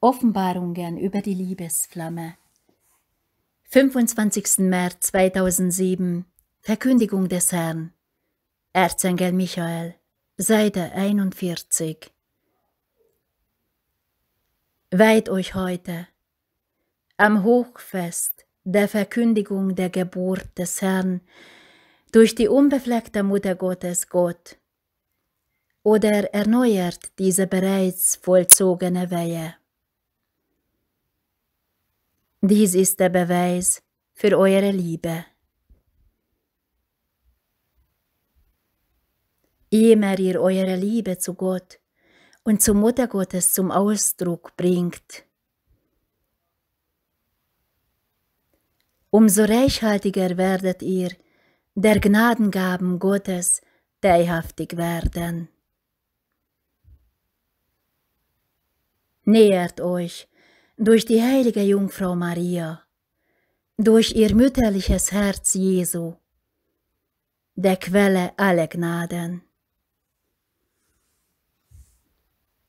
Offenbarungen über die Liebesflamme. 25. März 2007 Verkündigung des Herrn. Erzengel Michael, Seite 41. Weiht euch heute am Hochfest der Verkündigung der Geburt des Herrn durch die unbefleckte Mutter Gottes Gott oder erneuert diese bereits vollzogene Weihe. Dies ist der Beweis für eure Liebe. Je mehr ihr eure Liebe zu Gott und zur Mutter Gottes zum Ausdruck bringt, umso reichhaltiger werdet ihr der Gnadengaben Gottes teilhaftig werden. Nähert euch durch die heilige Jungfrau Maria, durch ihr mütterliches Herz Jesu, der Quelle aller Gnaden.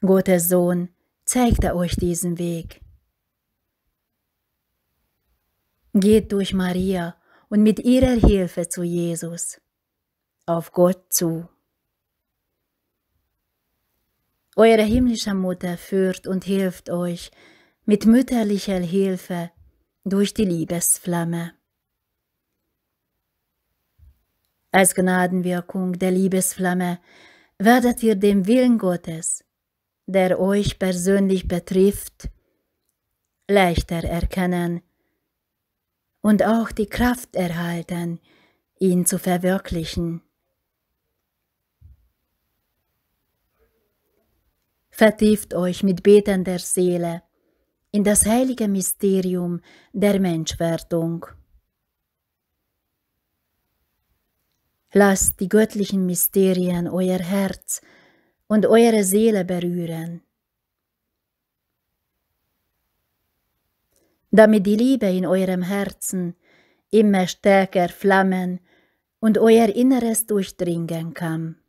Gottes Sohn, zeigte euch diesen Weg. Geht durch Maria und mit ihrer Hilfe zu Jesus, auf Gott zu. Eure himmlische Mutter führt und hilft euch mit mütterlicher Hilfe durch die Liebesflamme. Als Gnadenwirkung der Liebesflamme werdet ihr dem Willen Gottes, der euch persönlich betrifft, leichter erkennen und auch die Kraft erhalten, ihn zu verwirklichen. Vertieft euch mit betender Seele in das heilige Mysterium der Menschwerdung. Lasst die göttlichen Mysterien euer Herz und eure Seele berühren, damit die Liebe in eurem Herzen immer stärker flammen und euer Inneres durchdringen kann.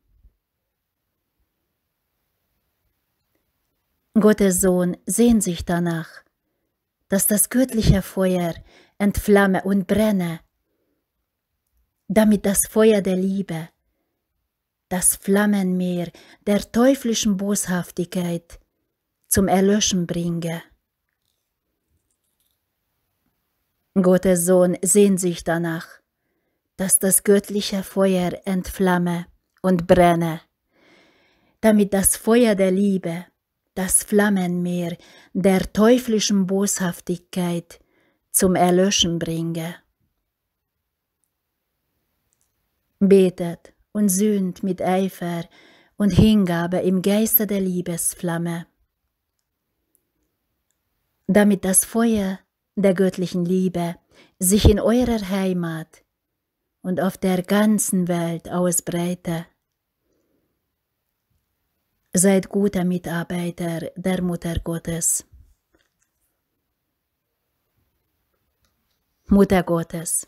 Gottes Sohn sehnt sich danach, dass das göttliche Feuer entflamme und brenne, damit das Feuer der Liebe, das Flammenmeer der teuflischen Boshaftigkeit zum Erlöschen bringe. Gottes Sohn sehnt sich danach, dass das göttliche Feuer entflamme und brenne, damit das Feuer der Liebe, das Flammenmeer der teuflischen Boshaftigkeit zum Erlöschen bringe. Betet und sühnt mit Eifer und Hingabe im Geiste der Liebesflamme, damit das Feuer der göttlichen Liebe sich in eurer Heimat und auf der ganzen Welt ausbreite. Seid gute Mitarbeiter der Mutter Gottes. Mutter Gottes.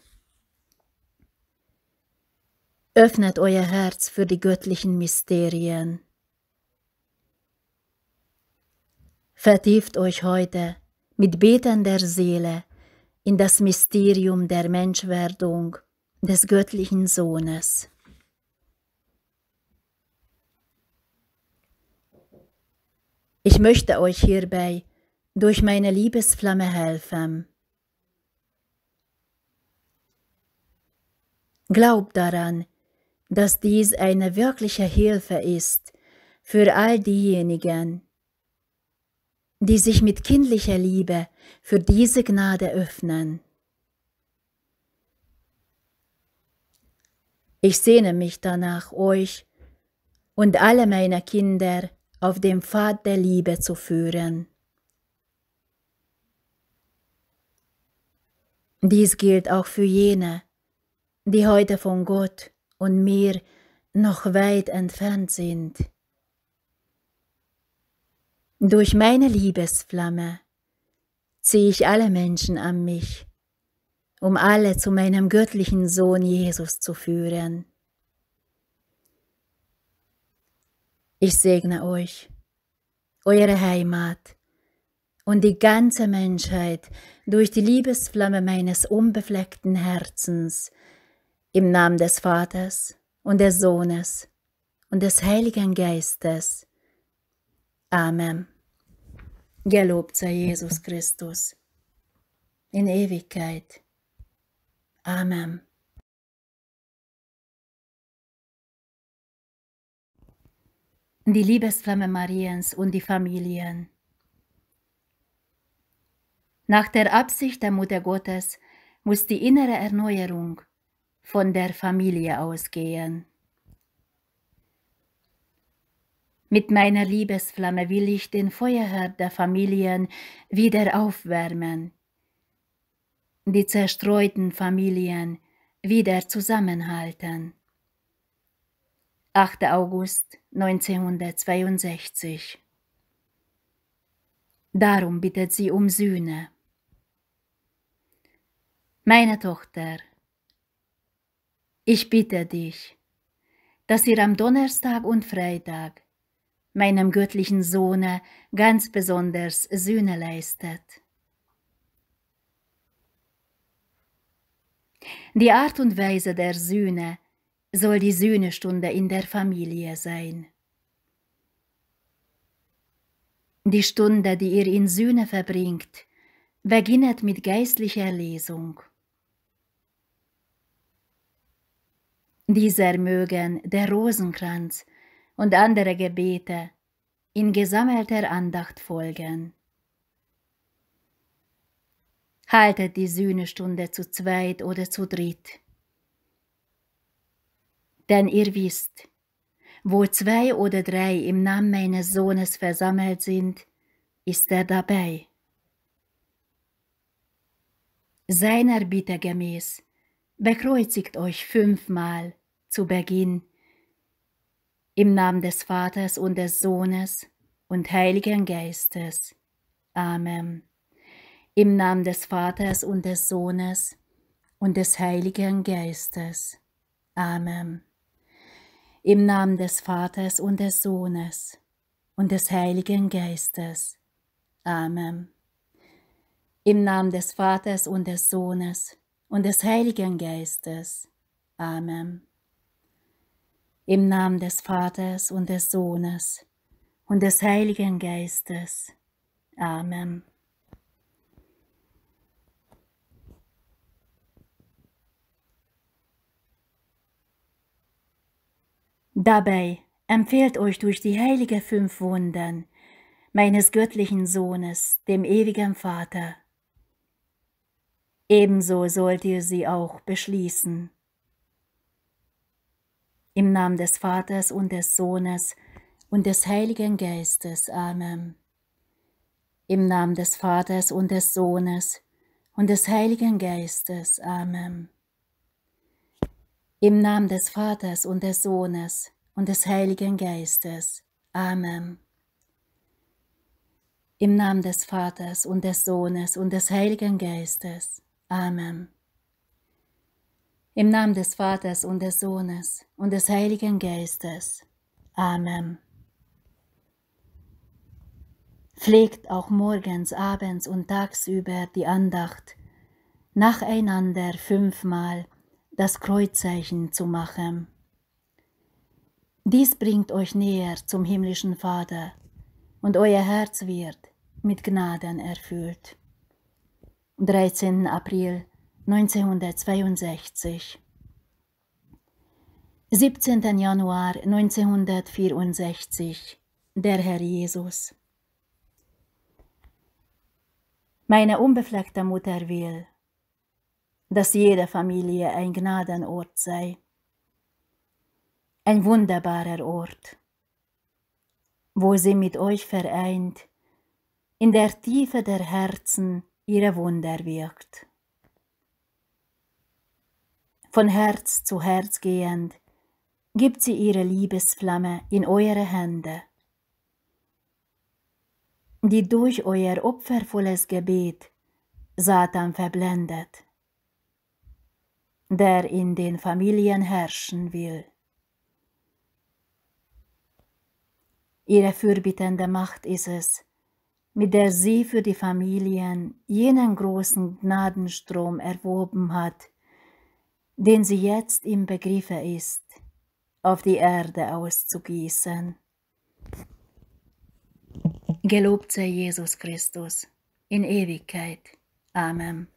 Öffnet euer Herz für die göttlichen Mysterien. Vertieft euch heute mit betender Seele in das Mysterium der Menschwerdung des göttlichen Sohnes. Ich möchte euch hierbei durch meine Liebesflamme helfen. Glaubt daran, dass dies eine wirkliche Hilfe ist für all diejenigen, die sich mit kindlicher Liebe für diese Gnade öffnen. Ich sehne mich danach, euch und alle meine Kinder auf dem Pfad der Liebe zu führen. Dies gilt auch für jene, die heute von Gott und mir noch weit entfernt sind. Durch meine Liebesflamme ziehe ich alle Menschen an mich, um alle zu meinem göttlichen Sohn Jesus zu führen. Ich segne euch, eure Heimat und die ganze Menschheit durch die Liebesflamme meines unbefleckten Herzens, im Namen des Vaters und des Sohnes und des Heiligen Geistes. Amen. Gelobt sei Jesus Christus in Ewigkeit. Amen. die Liebesflamme Mariens und die Familien. Nach der Absicht der Mutter Gottes muss die innere Erneuerung von der Familie ausgehen. Mit meiner Liebesflamme will ich den Feuerherd der Familien wieder aufwärmen, die zerstreuten Familien wieder zusammenhalten. 8. August 1962. Darum bittet sie um Sühne. Meine Tochter, ich bitte dich, dass ihr am Donnerstag und Freitag meinem göttlichen Sohne ganz besonders Sühne leistet. Die Art und Weise der Sühne soll die Sühnestunde in der Familie sein. Die Stunde, die ihr in Sühne verbringt, beginnet mit geistlicher Lesung. Dieser mögen der Rosenkranz und andere Gebete in gesammelter Andacht folgen. Haltet die Sühnestunde zu zweit oder zu dritt denn ihr wisst, wo zwei oder drei im Namen meines Sohnes versammelt sind, ist er dabei. Seiner Bitte gemäß, bekreuzigt euch fünfmal zu Beginn, im Namen des Vaters und des Sohnes und Heiligen Geistes. Amen. Im Namen des Vaters und des Sohnes und des Heiligen Geistes. Amen. Im Namen des Vaters und des Sohnes und des Heiligen Geistes. Amen. Im Namen des Vaters und des Sohnes und des Heiligen Geistes. Amen. Im Namen des Vaters und des Sohnes und des Heiligen Geistes. Amen. Dabei empfehlt euch durch die heilige fünf Wunden meines göttlichen Sohnes, dem ewigen Vater. Ebenso sollt ihr sie auch beschließen. Im Namen des Vaters und des Sohnes und des Heiligen Geistes. Amen. Im Namen des Vaters und des Sohnes und des Heiligen Geistes. Amen. Im Namen des Vaters und des Sohnes und des Heiligen Geistes. Amen. Im Namen des Vaters und des Sohnes und des Heiligen Geistes. Amen. Im Namen des Vaters und des Sohnes und des Heiligen Geistes. Amen. Pflegt auch morgens, abends und tagsüber die Andacht, nacheinander fünfmal das Kreuzzeichen zu machen. Dies bringt euch näher zum himmlischen Vater, und euer Herz wird mit Gnaden erfüllt. 13. April 1962 17. Januar 1964 Der Herr Jesus Meine unbefleckte Mutter will, dass jede Familie ein Gnadenort sei ein wunderbarer Ort, wo sie mit euch vereint, in der Tiefe der Herzen ihre Wunder wirkt. Von Herz zu Herz gehend, gibt sie ihre Liebesflamme in eure Hände, die durch euer opfervolles Gebet Satan verblendet, der in den Familien herrschen will. Ihre fürbittende Macht ist es, mit der sie für die Familien jenen großen Gnadenstrom erworben hat, den sie jetzt im Begriffe ist, auf die Erde auszugießen. Gelobt sei Jesus Christus in Ewigkeit. Amen.